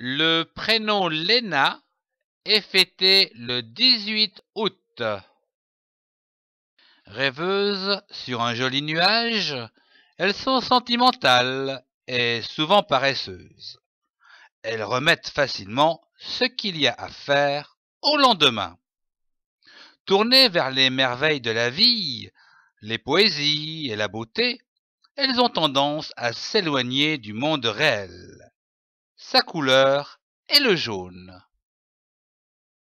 Le prénom Léna est fêté le 18 août. Rêveuses sur un joli nuage, elles sont sentimentales et souvent paresseuses. Elles remettent facilement ce qu'il y a à faire au lendemain. Tournées vers les merveilles de la vie, les poésies et la beauté, elles ont tendance à s'éloigner du monde réel. Sa couleur est le jaune.